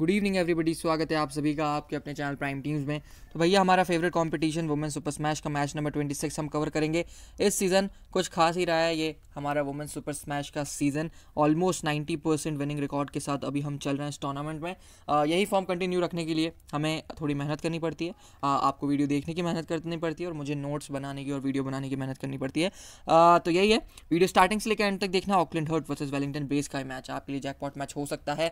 good evening everybody स्वागत है आप सभी का आपके अपने चैनल प्राइम टीम्स में तो भैया हमारा favourite competition women super smash का मैच नंबर ट्वेंटी सिक्स हम कवर करेंगे इस सीज़न कुछ खास ही रहा है ये हमारा वुमेन सुपर स्मैश का season almost ninety percent winning record के साथ अभी हम चल रहे हैं इस टूर्नामेंट में आ, यही फॉर्म कंटिन्यू रखने के लिए हमें थोड़ी मेहनत करनी पड़ती है आ, आपको वीडियो देखने की मेहनत करनी पड़ती है और मुझे नोट्स बनाने की और वीडियो बनाने की मेहनत करनी पड़ती है आ, तो यही है वीडियो स्टार्टिंग से लेकर एंड तक देखना Auckland Hearts versus Wellington Blaze का मैच आपके लिए जैकपॉट मैच हो सकता है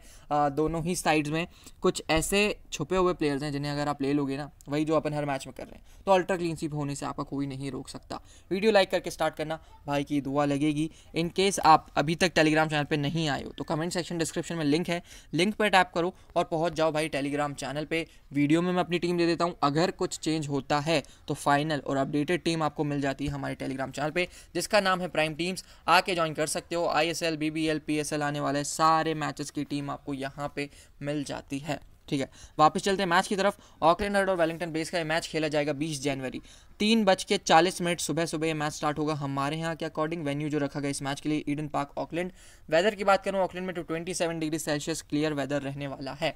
दोनों ही साइड्स में में कुछ ऐसे छुपे हुए प्लेयर्स हैं जिन्हें अगर आप ले लोगे ना वही जो अपन हर मैच में कर रहे हैं तो अल्ट्रा क्लीन स्वीप होने से आपका कोई नहीं रोक सकता वीडियो लाइक करके स्टार्ट करना भाई की दुआ लगेगी इन केस आप अभी तक टेलीग्राम चैनल पर नहीं आए हो तो कमेंट सेक्शन डिस्क्रिप्शन में लिंक है लिंक पर टैप करो और पहुँच जाओ भाई टेलीग्राम चैनल पर वीडियो में मैं अपनी टीम दे देता हूँ अगर कुछ चेंज होता है तो फाइनल और अपडेटेड टीम आपको मिल जाती है हमारे टेलीग्राम चैनल पर जिसका नाम है प्राइम टीम्स आके ज्वाइन कर सकते हो I S L B B L P S L आने वाले सारे मैचेस की टीम आपको यहाँ पे मिल जाती है ठीक है वापस चलते हैं मैच की तरफ ऑकलैंड हर्ड और वेलिंगटन बेस का ये मैच खेला जाएगा 20 जनवरी तीन बज के चालीस मिनट सुबह सुबह ये मैच स्टार्ट होगा हमारे यहाँ के अकॉर्डिंग वेन्यू जो रखा गया इस मैच के लिए ईडन पार्क ऑकलैंड वेदर की बात करूँ ऑकलैंड में तो twenty degree Celsius clear weather रहने वाला है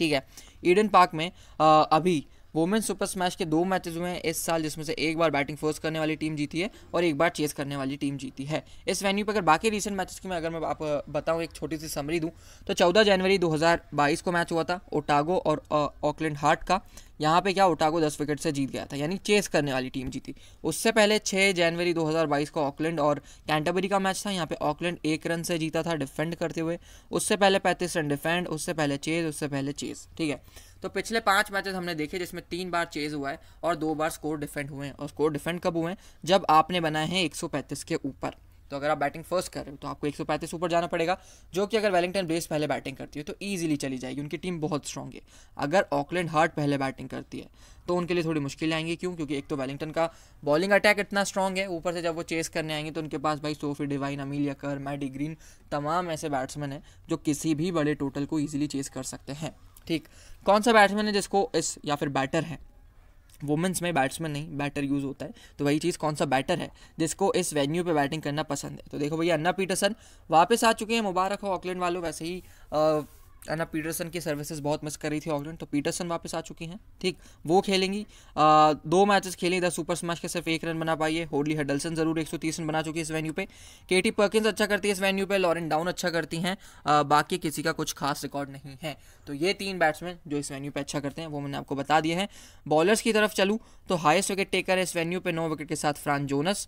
ठीक है ईडन पार्क में आ, अभी वुमेन सुपर स्मैश के दो मैचेस हुए हैं इस साल जिसमें से एक बार बैटिंग फोर्स करने वाली टीम जीती है और एक बार चेस करने वाली टीम जीती है इस वेन्यू पर अगर बाकी रिसेंट मैचेस की मैं अगर मैं आप बताऊँ एक छोटी सी समरी दूँ तो चौदह जनवरी 2022 को मैच हुआ था ओटागो और ऑकलैंड हार्ट का यहाँ पे क्या ओटागो दस विकेट से जीत गया था यानी चेस करने वाली टीम जीती उससे पहले छः जनवरी 2022 को ऑकलैंड और कैंटबरी का मैच था यहाँ पे ऑकलैंड एक रन से जीता था डिफेंड करते हुए उससे पहले पैंतीस रन डिफेंड उससे पहले चेज उससे पहले चेज ठीक है तो पिछले पाँच मैचेस हमने देखे जिसमें तीन बार चेज हुआ है और दो बार स्कोर डिफेंड हुए हैं और स्कोर डिफेंड कब हुए हैं जब आपने बनाए हैं एक के ऊपर तो अगर आप बैटिंग फर्स्ट कर रहे हो तो आपको पैंतीस ऊपर जाना पड़ेगा जो कि अगर वेलिंगटन बेस पहले बैटिंग करती है तो ईजिली चली जाएगी उनकी टीम बहुत स्ट्रॉन्ग है अगर ऑकलैंड हार्ट पहले बैटिंग करती है तो उनके लिए थोड़ी मुश्किल आएंगी क्यों क्योंकि एक तो वेलिंगटन का बॉलिंग अटैक इतना स्ट्रॉग है ऊपर से जब वो चेस करने आएंगे तो उनके पास भाई Sophie Devine Amelia Kerr Maddy Green तमाम ऐसे बैट्समैन हैं जो किसी भी बड़े टोटल को ईजिली चेस कर सकते हैं ठीक कौन सा बैट्समैन है जिसको इस या फिर बैटर है वुमेंस में बैट्समैन नहीं बैटर यूज़ होता है तो वही चीज़ कौन सा बैटर है जिसको इस वेन्यू पे बैटिंग करना पसंद है तो देखो भैया अन्ना पीटरसन वापस आ चुके हैं मुबारक हो ऑकलैंड वालों वैसे ही ना पीटरसन की सर्विसेज बहुत मिस कर रही थी ऑकलैंड तो पीटरसन वापस आ चुकी हैं ठीक वो खेलेंगी आ, दो मैचेस खेली इधर सुपर स्मैश के सिर्फ एक रन बना पाई है होडली हडलसन जरूर तीस रन बना चुकी है इस वेन्यू पे केटी पर्किंस अच्छा करती है इस वेन्यू पे लॉरेन डाउन अच्छा करती हैं बाकी किसी का कुछ खास रिकॉर्ड नहीं है तो ये तीन बैट्समैन जो इस वेन्यू पर अच्छा करते हैं वो मैंने आपको बता दिए हैं बॉलर्स की तरफ चलूँ तो हाइस्ट विकेट टेकर है इस वेन्यू पर नौ विकेट के साथ फ्रांस जोनस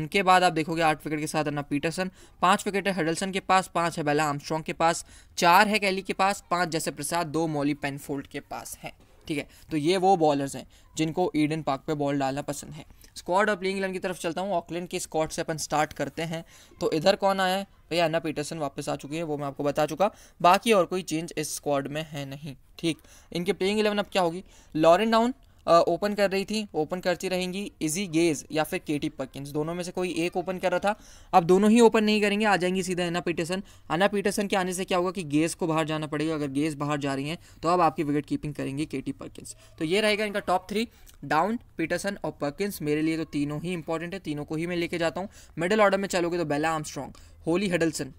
उनके बाद आप देखोगे आठ विकेट के साथ अन्ना पीटरसन पाँच विकेट है हडलसन के पास पाँच है बेला आमस्ट्रॉन्ग के पास चार है कैली के पास पांच जैसे प्रसाद दो मौली पेनफोल्ड के पास हैं ठीक है तो ये वो बॉलर्स हैं जिनको ईडन पार्क पे बॉल डालना पसंद है स्क्वाड और प्लेइंग इलेवन की तरफ चलता हूँ ऑकलैंड के स्कॉट से अपन स्टार्ट करते हैं तो इधर कौन आया है भैया अन्ना पीटरसन वापस आ चुकी है वो मैं आपको बता चुका बाकी और कोई चेंज इस स्क्वाड में है नहीं ठीक इनके प्लेइंग इलेवन अब क्या होगी लॉरेन डाउन ओपन कर रही थी ओपन करती रहेंगी इजी गेज या फिर टी पकिंस दोनों में से कोई एक ओपन कर रहा था अब दोनों ही ओपन नहीं करेंगे आ जाएंगी सीधा एना पीटरसन एना पीटरसन के आने से क्या होगा कि गेज को बाहर जाना पड़ेगा अगर गेज बाहर जा रही हैं तो अब आपकी विकेट कीपिंग करेंगी टी पर्किंस तो ये रहेगा इनका टॉप थ्री डाउन पीटरसन और पर्किंस मेरे लिए तो तीनों ही इंपॉर्टेंट है तीनों को ही मैं लेके जाता हूँ मिडिल ऑर्डर में चलोगे तो बेला आर्मस्ट्रॉन्ग होली हेडलसन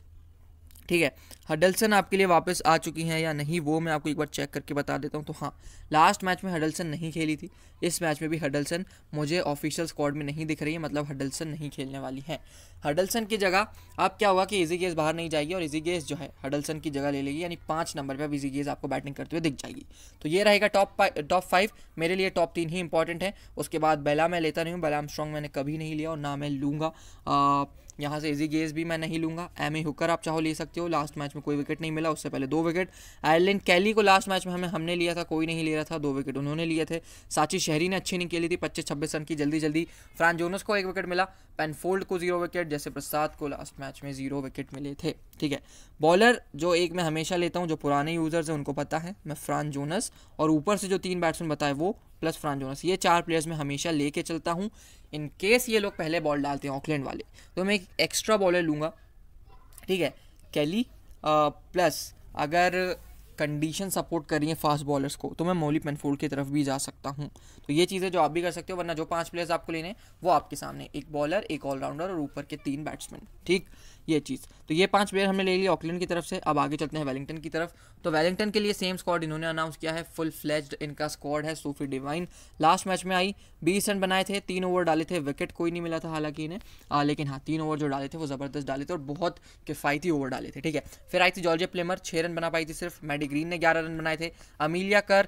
ठीक है हडलसन आपके लिए वापस आ चुकी हैं या नहीं वो मैं आपको एक बार चेक करके बता देता हूँ तो हाँ लास्ट मैच में हडलसन नहीं खेली थी इस मैच में भी हडलसन मुझे ऑफिशियल स्क्वाड में नहीं दिख रही है मतलब हडलसन नहीं खेलने वाली है हडलसन की जगह अब क्या हुआ कि इजी गेज बाहर नहीं जाएगी और इजी गेज जो है हडलसन की जगह ले लेगी यानी पाँच नंबर पर अब इजी गेज आपको बैटिंग करते हुए दिख जाएगी तो ये रहेगा टॉप टॉप फाइव मेरे लिए टॉप तीन ही इंपॉर्टेंट है उसके बाद बेला मैं लेता नहीं हूँ बैलाम स्ट्रॉन्ग मैंने कभी नहीं लिया और ना मैं लूँगा यहाँ से इजी गेज भी मैं नहीं लूँगा एम ए हुकर आप चाहो ले सकते हो लास्ट मैच में कोई विकेट नहीं मिला उससे पहले दो विकेट आयरलैंड कैली को लास्ट मैच में हमें हमने लिया था कोई नहीं ले रहा था दो विकेट उन्होंने लिए थे साची शहरी ने अच्छी नहीं खेली थी पच्चीस छब्बीस रन की जल्दी जल्दी फ्रांस जोनस को एक विकेट मिला पेनफोल्ड को जीरो विकेट जैसे प्रसाद को लास्ट मैच में जीरो विकेट मिले थे ठीक है बॉलर जो एक मैं हमेशा लेता हूँ जो पुराने यूज़र्स हैं उनको पता है मैं फ्रांस जोनस और ऊपर से जो तीन बैट्समैन बताए वो प्लस जोनस ये चार प्लेयर्स मैं हमेशा लेके चलता हूँ इन केस ये लोग पहले बॉल डालते हैं ऑकलैंड वाले तो मैं एक एक्स्ट्रा बॉलर लूँगा ठीक है कैली प्लस अगर कंडीशन सपोर्ट कर रही है फास्ट बॉलर्स को तो मैं मोली पेनफोल्ड की तरफ भी जा सकता हूँ तो ये चीज़ें जो आप भी कर सकते हो वरना जो पांच प्लेयर्स आपको लेने वो आपके सामने एक बॉलर एक ऑलराउंडर और ऊपर के तीन बैट्समैन ठीक ये चीज़ तो ये पांच प्लेयर हमने ले लिया ऑकलैंड की तरफ से अब आगे चलते हैं वेलिंगटन की तरफ तो वेलिंगटन के लिए सेम स्क्वाड इन्होंने अनाउंस किया है फुल फ्लैज्ड इनका स्क्वाड है सूफी डिवाइन लास्ट मैच में आई बीस रन बनाए थे तीन ओवर डाले थे विकेट कोई नहीं मिला था हालांकि इन्हें लेकिन हाँ तीन ओवर जो डाले थे वो ज़बरदस्त डाले थे और बहुत किफ़ायती ओवर डाले थे ठीक है फिर आई थी जॉर्जिया प्लेमर छः रन बना पाई थी सिर्फ मेडिक ग्रीन ने ग्यारह रन बनाए थे अमीलिया कर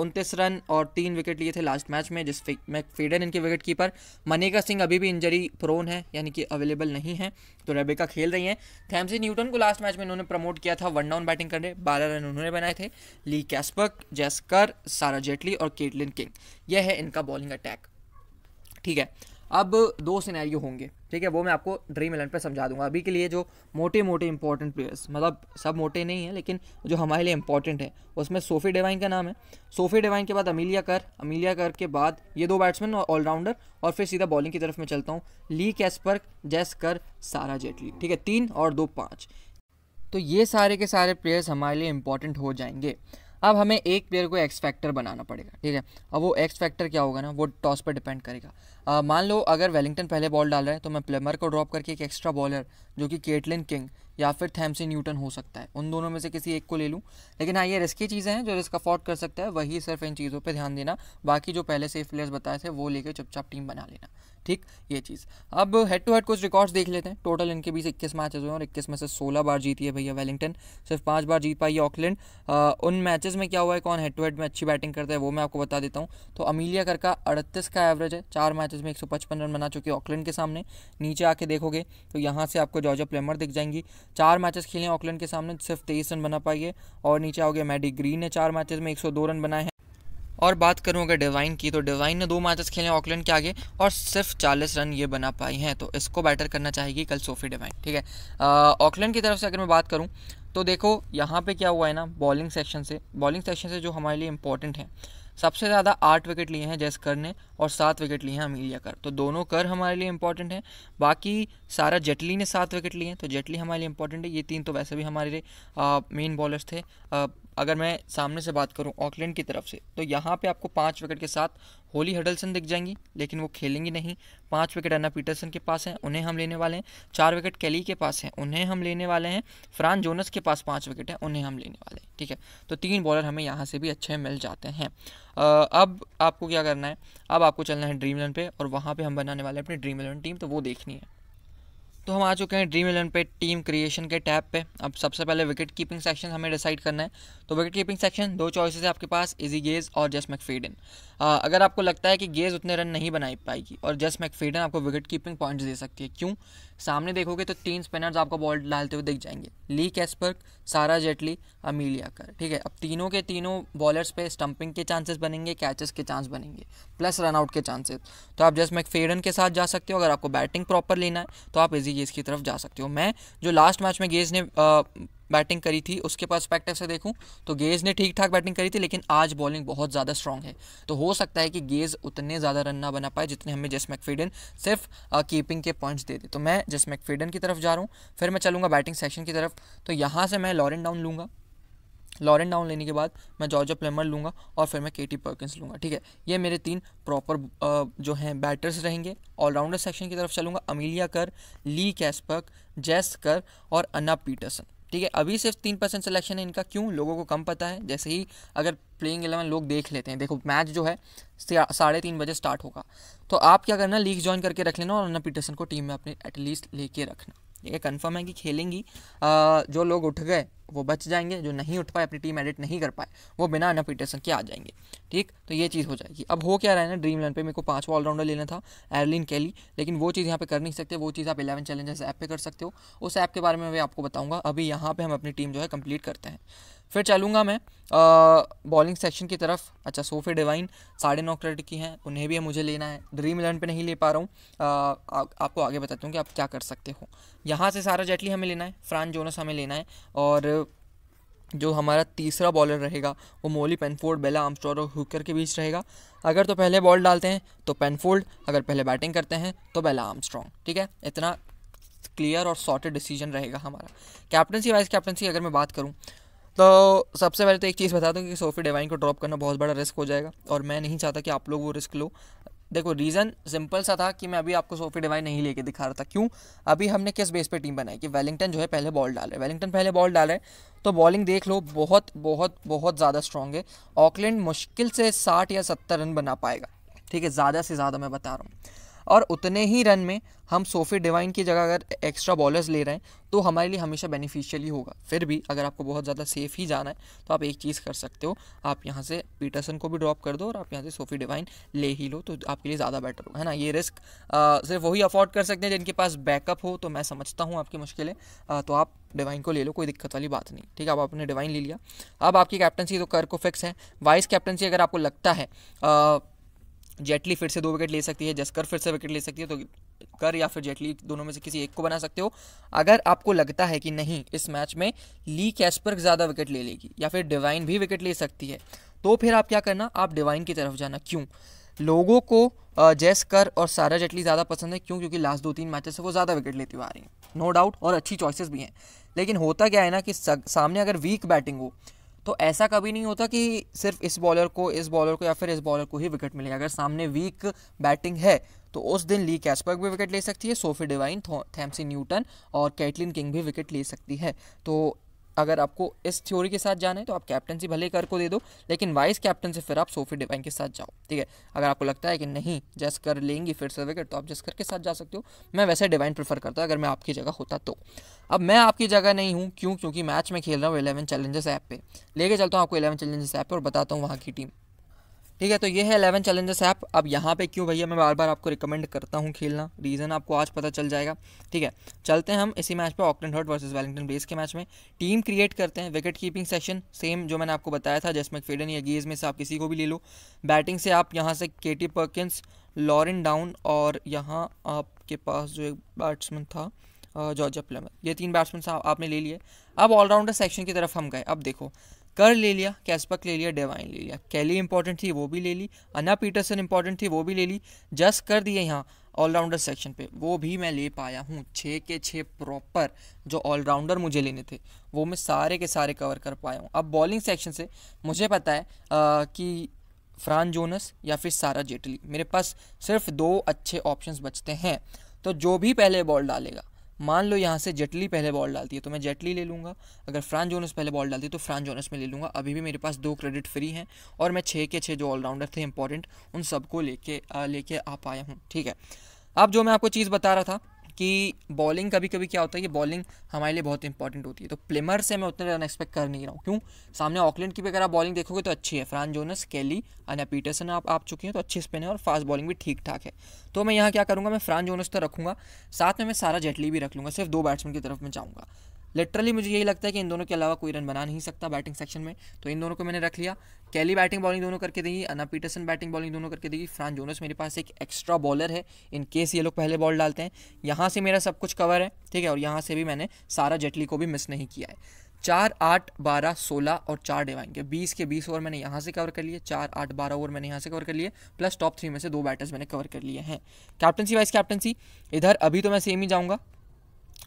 उनतीस रन और तीन विकेट लिए थे लास्ट मैच में जिस मैक फेडन इनके विकेट कीपर मनेका सिंह अभी भी इंजरी प्रोन है यानी कि अवेलेबल नहीं है तो रेबेका खेल रही हैं थैमसी न्यूटन को लास्ट मैच में इन्होंने प्रमोट किया था वन डाउन बैटिंग करने बारह रन उन्होंने बनाए थे ली कैस्पर्क जेस्कर सारा जेटली और केटलिन किंग यह है इनका बॉलिंग अटैक ठीक है अब दो सिनेरियो होंगे ठीक है वो मैं आपको ड्रीम इलेवन पर समझा दूंगा अभी के लिए जो मोटे मोटे इंपॉर्टेंट प्लेयर्स मतलब सब मोटे नहीं है लेकिन जो हमारे लिए इंपॉर्टेंट है उसमें सोफी डेवाइन का नाम है सोफी डेवाइन के बाद अमीलिया कर अमीलिया कर के बाद ये दो बैट्समैन और ऑलराउंडर और फिर सीधा बॉलिंग की तरफ मैं चलता हूँ ली कैसपर्क जैस कर सारा जेटली ठीक है तीन और दो पाँच तो ये सारे के सारे प्लेयर्स हमारे लिए इंपॉर्टेंट हो जाएंगे अब हमें एक प्लेयर को एक्स फैक्टर बनाना पड़ेगा ठीक है अब वो एक्स फैक्टर क्या होगा ना वो टॉस पर डिपेंड करेगा मान लो अगर वेलिंगटन पहले बॉल डाल रहा है तो मैं प्लेमर को ड्रॉप करके एक एक्स्ट्रा बॉलर जो कि केटलिन किंग या फिर थैमसी न्यूटन हो सकता है उन दोनों में से किसी एक को ले लूँ लेकिन हाँ ये रिस्की चीज़ें हैं जो रिस्क अफोर्ड कर सकता है वही सिर्फ इन चीज़ों पर ध्यान देना बाकी जो पहले सेफ प्लेयर्स बताए थे वो लेके चुपचाप टीम बना लेना ठीक ये चीज़ अब हेड टू हेड कुछ रिकॉर्ड्स देख लेते हैं टोटल इनके बीच इक्कीस मैचेस हुए और इक्कीस में से सोलह बार जीती है भैया वेलिंगटन सिर्फ पाँच बार जीत पाई ऑकलैंड उन मैचेज में क्या हुआ है कौन हेड टू हेड में अच्छी बैटिंग करता है वो मैं आपको बता देता हूँ तो अमीलिया कर का अड़तीस का एवरेज है चार मैचेस में एक रन बना चुकी है ऑकलैंड के सामने नीचे आके देखोगे तो यहाँ से आपको जॉर्जा प्लेमर दिख जाएंगी चार मैचेस खेले ऑकलैंड के सामने सिर्फ तेईस रन बना पाई है और नीचे आओगे मैडी ग्रीन ने चार मैचेस में दो रन बनाए हैं और बात करूँ अगर डिवाइन की तो डिवाइन ने दो मैचेस खेले ऑकलैंड के आगे और सिर्फ चालीस रन ये बना पाई हैं तो इसको बैटर करना चाहेगी कल सोफी डिवाइन ठीक है ऑकलैंड की तरफ से अगर मैं बात करूँ तो देखो यहाँ पे क्या हुआ है ना बॉलिंग सेक्शन से बॉलिंग सेक्शन से जो हमारे लिए इंपॉर्टेंट है सबसे ज़्यादा आठ विकेट लिए हैं कर ने और सात विकेट लिए हैं अमीलिया कर तो दोनों कर हमारे लिए इंपॉर्टेंट हैं बाकी सारा जेटली ने सात विकेट लिए हैं तो जेटली हमारे लिए इंपॉर्टेंट है ये तीन तो वैसे भी हमारे मेन बॉलर्स थे आ, अगर मैं सामने से बात करूं ऑकलैंड की तरफ से तो यहाँ पे आपको पाँच विकेट के साथ होली हडलसन दिख जाएंगी लेकिन वो खेलेंगी नहीं पाँच विकेट अन्ना पीटरसन के पास हैं उन्हें हम लेने वाले हैं चार विकेट कैली के पास हैं उन्हें हम लेने वाले हैं फ्रांस जोनस के पास पाँच विकेट हैं उन्हें हम लेने वाले हैं ठीक है तो तीन बॉलर हमें यहाँ से भी अच्छे मिल जाते हैं अब आपको क्या करना है अब आपको चलना है ड्रीम इलेवन पर और वहाँ पर हम बनाने वाले अपनी ड्रीम इलेवन टीम तो वो देखनी है तो हम आ चुके हैं ड्रीम इलेवन पे टीम क्रिएशन के टैब पे अब सबसे पहले विकेट कीपिंग सेक्शन हमें डिसाइड करना है तो विकेट कीपिंग सेक्शन दो चॉइसेस है आपके पास इजी गेज और जस मैकफीडन अगर आपको लगता है कि गेज उतने रन नहीं बना पाएगी और जस मैकफीडन आपको विकेट कीपिंग पॉइंट्स दे सकती है क्यों सामने देखोगे तो तीन स्पिनर्स आपको बॉल डालते हुए दिख जाएंगे ली कैसपर्क सारा जेटली अमीलिया कर ठीक है अब तीनों के तीनों बॉलर्स पे स्टंपिंग के चांसेस बनेंगे कैचेस के चांस बनेंगे प्लस रनआउट के चांसेस तो आप जस्ट मैकफेडन के साथ जा सकते हो अगर आपको बैटिंग प्रॉपर लेना है तो आप इजी गेज की तरफ जा सकते हो मैं जो लास्ट मैच में गेज ने आ, बैटिंग करी थी उसके पर्सपेक्टिव से देखूं तो गेज ने ठीक ठाक बैटिंग करी थी लेकिन आज बॉलिंग बहुत ज़्यादा स्ट्रॉन्ग है तो हो सकता है कि गेज उतने ज़्यादा रन ना बना पाए जितने हमें जेस मैकफीडन सिर्फ कीपिंग के पॉइंट्स दे दे तो मैं जेस मैकफीडन की तरफ जा रहा हूँ फिर मैं चलूँगा बैटिंग सेक्शन की तरफ तो यहाँ से मैं लॉरेंट डाउन लूँगा लॉरेंट डाउन लेने के बाद मैं जॉर्जो प्लेमर लूँगा और फिर मैं केटी पर्किंस लूँगा ठीक है ये मेरे तीन प्रॉपर जो हैं बैटर्स रहेंगे ऑलराउंडर सेक्शन की तरफ चलूँगा अमीलिया कर ली कैसपर्क जैस कर और अन्ना पीटरसन ठीक है अभी सिर्फ तीन परसेंट सिलेक्शन है इनका क्यों लोगों को कम पता है जैसे ही अगर प्लेइंग एलेवन लोग देख लेते हैं देखो मैच जो है साढ़े तीन बजे स्टार्ट होगा तो आप क्या करना लीग ज्वाइन करके रख लेना और अन्ना पीटरसन को टीम में अपने एटलीस्ट लेके रखना ठीक है कन्फर्म है कि खेलेंगी आ, जो लोग उठ गए वो बच जाएंगे जो नहीं उठ पाए अपनी टीम एडिट नहीं कर पाए वो बिना अनपीटेशन के आ जाएंगे ठीक तो ये चीज़ हो जाएगी अब हो क्या रहा है ना ड्रीम इलेवन पर मेरे को पाँचवा ऑलराउंडर लेना था एरलिन केली लेकिन वो चीज़ यहाँ पे कर नहीं सकते वो चीज़ आप इलेवन चैलेंजेस ऐप पे कर सकते हो उस ऐप के बारे में मैं आपको बताऊँगा अभी यहाँ पर हम अपनी टीम जो है कंप्लीट करते हैं फिर चलूँगा मैं बॉलिंग सेक्शन की तरफ अच्छा सोफे डिवाइन साढ़े नौ क्रेडिट की हैं उन्हें भी मुझे लेना है ड्रीम इलेवन पे नहीं ले पा रहा हूँ आपको आगे बताता हूँ कि आप क्या कर सकते हो यहाँ से सारा जेटली हमें लेना है फ्रांस जोनस हमें लेना है और जो हमारा तीसरा बॉलर रहेगा वो मोली पेनफोर्ड बेला आर्मस्टॉर और हुकर के बीच रहेगा अगर तो पहले बॉल डालते हैं तो पेनफोल्ड अगर पहले बैटिंग करते हैं तो बेला आर्मस्ट्रॉन्ग ठीक है इतना क्लियर और सॉर्टेड डिसीजन रहेगा हमारा कैप्टनसी वाइस कैप्टनसी अगर मैं बात करूँ तो सबसे पहले तो एक चीज़ बता दूँ कि सोफी डिवाइन को ड्रॉप करना बहुत बड़ा रिस्क हो जाएगा और मैं नहीं चाहता कि आप लोग वो रिस्क लो देखो रीज़न सिंपल सा था कि मैं अभी आपको सोफी डिवाइन नहीं लेके दिखा रहा था क्यों अभी हमने किस बेस पे टीम बनाई कि वेलिंगटन जो है पहले बॉल डाले वेलिंगटन पहले बॉल डाले तो बॉलिंग देख लो बहुत बहुत बहुत ज़्यादा स्ट्रॉन्ग है ऑकलैंड मुश्किल से साठ या सत्तर रन बना पाएगा ठीक है ज़्यादा से ज़्यादा मैं बता रहा हूँ और उतने ही रन में हम सोफी डिवाइन की जगह अगर एक्स्ट्रा बॉलर्स ले रहे हैं तो हमारे लिए हमेशा बेनिफिशियल ही होगा फिर भी अगर आपको बहुत ज़्यादा सेफ ही जाना है तो आप एक चीज़ कर सकते हो आप यहाँ से पीटरसन को भी ड्रॉप कर दो और आप यहाँ से सोफी डिवाइन ले ही लो तो आपके लिए ज़्यादा बेटर हो है ना ये रिस्क आ, सिर्फ वही अफोर्ड कर सकते हैं जिनके पास बैकअप हो तो मैं समझता हूँ आपकी मुश्किलें तो आप डिवाइन को ले लो कोई दिक्कत वाली बात नहीं ठीक है आप आपने डिवाइन ले लिया अब आपकी कैप्टनसी तो कर को फिक्स है वाइस कैप्टनसी अगर आपको लगता है जेटली फिर से दो विकेट ले सकती है जसकर फिर से विकेट ले सकती है तो कर या फिर जेटली दोनों में से किसी एक को बना सकते हो अगर आपको लगता है कि नहीं इस मैच में ली कैशपर ज़्यादा विकेट ले लेगी या फिर डिवाइन भी विकेट ले सकती है तो फिर आप क्या करना आप डिवाइन की तरफ जाना क्यों लोगों को जैसकर और सारा जेटली ज़्यादा पसंद है क्यों क्योंकि लास्ट दो तीन मैचेस से वो ज़्यादा विकेट लेती हुई आ रही हैं नो डाउट और अच्छी चॉइसेस भी हैं लेकिन होता क्या है ना कि सामने अगर वीक बैटिंग हो तो ऐसा कभी नहीं होता कि सिर्फ इस बॉलर को इस बॉलर को या फिर इस बॉलर को ही विकेट मिलेगा अगर सामने वीक बैटिंग है तो उस दिन ली कैशबर्ग भी विकेट ले सकती है सोफी डिवाइन थैमसी न्यूटन और कैटलिन किंग भी विकेट ले सकती है तो अगर आपको इस थ्योरी के साथ जाना है तो आप कैप्टनसी भले कर को दे दो लेकिन वाइस कैप्टन से फिर आप सोफी डिवाइन के साथ जाओ ठीक है अगर आपको लगता है कि नहीं जस कर लेंगी फिर से विकेट तो आप जस कर के साथ जा सकते हो मैं वैसे डिवाइन प्रेफर करता अगर मैं आपकी जगह होता तो अब मैं आपकी जगह नहीं हूँ क्यों क्योंकि मैच में खेल रहा हूँ इलेवन चैलेंजेस ऐप पर लेके चलता हूँ आपको इलेवन चैलेंजेस ऐप पर और बताता हूँ वहाँ की टीम ठीक है तो ये है एलेवन चैलेंजेस ऐप अब यहाँ पे क्यों भैया मैं बार बार आपको रिकमेंड करता हूँ खेलना रीज़न आपको आज पता चल जाएगा ठीक है चलते हैं हम इसी मैच पे Auckland Hearts versus Wellington Blaze के मैच में टीम क्रिएट करते हैं विकेट कीपिंग सेक्शन सेम जो मैंने आपको बताया था जैस फेडन या गेज में से आप किसी को भी ले लो बैटिंग से आप यहाँ से के टी पर्किंस लॉरिन डाउन और यहाँ आपके पास जो एक बैट्समैन था जॉर्जा प्लमर ये तीन बैट्समैन आपने ले लिए अब ऑलराउंडर सेक्शन की तरफ हम गए अब देखो कर ले लिया कैसपक ले लिया डेवाइन ले लिया कैली इंपॉर्टेंट थी वो भी ले ली अना पीटरसन इंपॉर्टेंट थी वो भी ले ली जस्ट कर दिए यहाँ ऑलराउंडर सेक्शन पे वो भी मैं ले पाया हूँ छः के छः प्रॉपर जो ऑलराउंडर मुझे लेने थे वो मैं सारे के सारे कवर कर पाया हूँ अब बॉलिंग सेक्शन से मुझे पता है आ, कि फ्रान जोनस या फिर सारा जेटली मेरे पास सिर्फ दो अच्छे ऑप्शंस बचते हैं तो जो भी पहले बॉल डालेगा मान लो यहाँ से जेटली पहले बॉल डालती है तो मैं जेटली ले लूँगा अगर फ्रांस जोनस पहले बॉल डालती है तो फ्रांस जोनस में ले लूँगा अभी भी मेरे पास दो क्रेडिट फ्री हैं और मैं छः के छः जो ऑलराउंडर थे इंपॉर्टेंट उन सबको लेके लेके आ पाया हूँ ठीक है अब जो मैं आपको चीज़ बता रहा था कि बॉलिंग कभी कभी क्या होता है कि बॉलिंग हमारे लिए बहुत इंपॉर्टेंट होती है तो प्लेमर से मैं उतने रन एक्सपेक्ट कर नहीं रहा हूँ क्यों सामने ऑकलैंड की भी अगर आप बॉलिंग देखोगे तो अच्छी है Frances Jonas Kelly Anya Peterson आप आप चुके हैं तो अच्छी स्पिन है और फास्ट बॉलिंग भी ठीक ठाक है तो मैं यहाँ क्या करूँगा मैं फ्रांस जोनस तो रखूँगा साथ में मैं सारा जेटली भी रख लूँगा सिर्फ दो बैट्समैन की तरफ मैं जाऊँगा लिटरली मुझे यही लगता है कि इन दोनों के अलावा कोई रन बना नहीं सकता बैटिंग सेक्शन में तो इन दोनों को मैंने रख लिया कैली बैटिंग बॉलिंग दोनों करके देगी अना पीटरसन बैटिंग बॉलिंग दोनों करके देगी फ्रांस जोनस मेरे पास एक एक्स्ट्रा बॉलर है इन केस ये लोग पहले बॉल डालते हैं यहाँ से मेरा सब कुछ कवर है ठीक है और यहाँ से भी मैंने सारा जेटली को भी मिस नहीं किया है चार आठ बारह सोलह और चार डिवाइन के बीस के बीस ओवर मैंने यहाँ से कवर कर लिए चार आठ बारह ओवर मैंने यहाँ से कवर कर लिए प्लस टॉप थ्री में से दो बैटर्स मैंने कवर कर लिए हैं कैप्टनसी वाइस कैप्टनसी इधर अभी तो मैं सेम ही जाऊँगा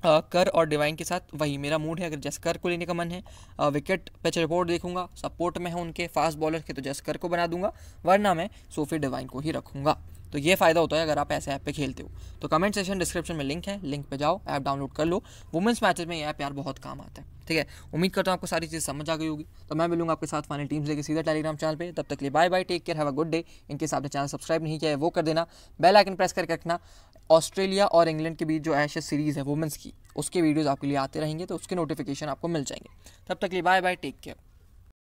आ, कर और डिवाइन के साथ वही मेरा मूड है अगर जसकर को लेने का मन है आ, विकेट पिच रिपोर्ट देखूंगा सपोर्ट में है उनके फास्ट बॉलर के तो जसकर को बना दूंगा वरना मैं सोफी डिवाइन को ही रखूंगा तो ये फ़ायदा होता है अगर आप ऐसे ऐप पे खेलते हो तो कमेंट सेक्शन डिस्क्रिप्शन में लिंक है लिंक पे जाओ ऐप डाउनलोड कर लो वुमेंस मैचेस में ये ऐप यार बहुत काम आता है ठीक है उम्मीद करता हूँ आपको सारी चीज़ समझ आ गई होगी तो मैं मिलूंगा आपके साथ फाइनल टीम्स लेके सीधा टेलीग्राम चैनल पे तब तक लिए bye bye take care have a good day इनके साथ चैनल सब्सक्राइब नहीं किया है वो कर देना बेल आइकन प्रेस करके रखना ऑस्ट्रेलिया और इंग्लैंड के बीच जो ऐश सीरीज़ है वुमेंस की उसके वीडियोज़ आपके लिए आते रहेंगे तो उसके नोटिफिकेशन आपको मिल जाएंगे तब तक लिए बाय बाय टेक केयर